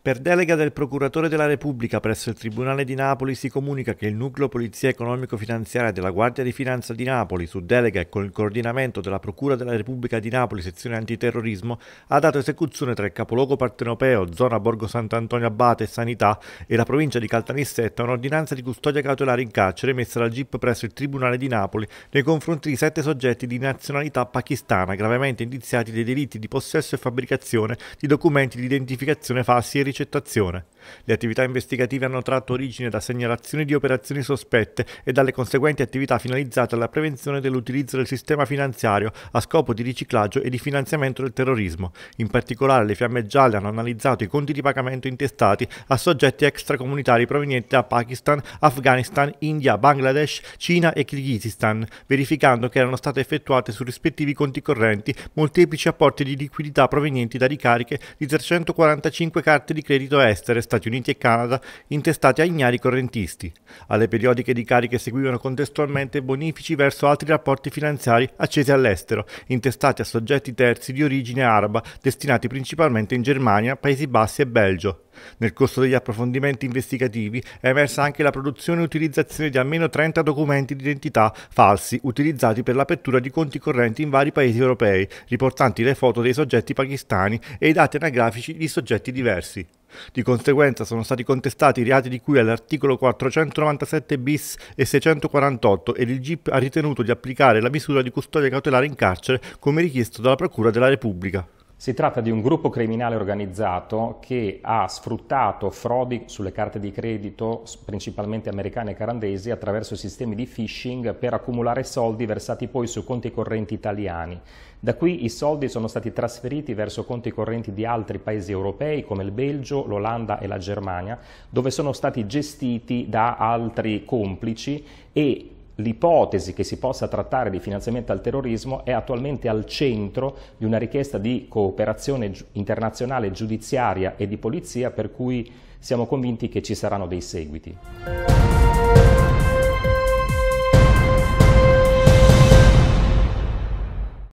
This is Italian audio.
Per delega del Procuratore della Repubblica presso il Tribunale di Napoli si comunica che il nucleo Polizia Economico-Finanziaria della Guardia di Finanza di Napoli, su delega e con il coordinamento della Procura della Repubblica di Napoli sezione antiterrorismo, ha dato esecuzione tra il capoluogo partenopeo, zona Borgo Sant'Antonio Abate e Sanità e la provincia di Caltanissetta un'ordinanza di custodia cautelare in carcere emessa dal GIP presso il Tribunale di Napoli nei confronti di sette soggetti di nazionalità pakistana gravemente indiziati dei delitti di possesso e fabbricazione di documenti di identificazione falsi e ricerca intercettazione. Le attività investigative hanno tratto origine da segnalazioni di operazioni sospette e dalle conseguenti attività finalizzate alla prevenzione dell'utilizzo del sistema finanziario a scopo di riciclaggio e di finanziamento del terrorismo. In particolare le fiamme gialle hanno analizzato i conti di pagamento intestati a soggetti extracomunitari provenienti da Pakistan, Afghanistan, India, Bangladesh, Cina e Kirghizistan, verificando che erano state effettuate su rispettivi conti correnti molteplici apporti di liquidità provenienti da ricariche di 345 carte di di credito estere, Stati Uniti e Canada, intestate a ignari correntisti. Alle periodiche di cariche seguivano contestualmente bonifici verso altri rapporti finanziari accesi all'estero, intestati a soggetti terzi di origine araba, destinati principalmente in Germania, Paesi Bassi e Belgio, nel corso degli approfondimenti investigativi è emersa anche la produzione e utilizzazione di almeno 30 documenti di identità falsi utilizzati per l'apertura di conti correnti in vari paesi europei, riportanti le foto dei soggetti pakistani e i dati anagrafici di soggetti diversi. Di conseguenza sono stati contestati i reati di cui all'articolo 497 bis e 648 ed il GIP ha ritenuto di applicare la misura di custodia cautelare in carcere come richiesto dalla Procura della Repubblica. Si tratta di un gruppo criminale organizzato che ha sfruttato frodi sulle carte di credito, principalmente americane e canadesi, attraverso sistemi di phishing per accumulare soldi versati poi su conti correnti italiani. Da qui i soldi sono stati trasferiti verso conti correnti di altri paesi europei come il Belgio, l'Olanda e la Germania, dove sono stati gestiti da altri complici e l'ipotesi che si possa trattare di finanziamento al terrorismo è attualmente al centro di una richiesta di cooperazione internazionale giudiziaria e di polizia per cui siamo convinti che ci saranno dei seguiti.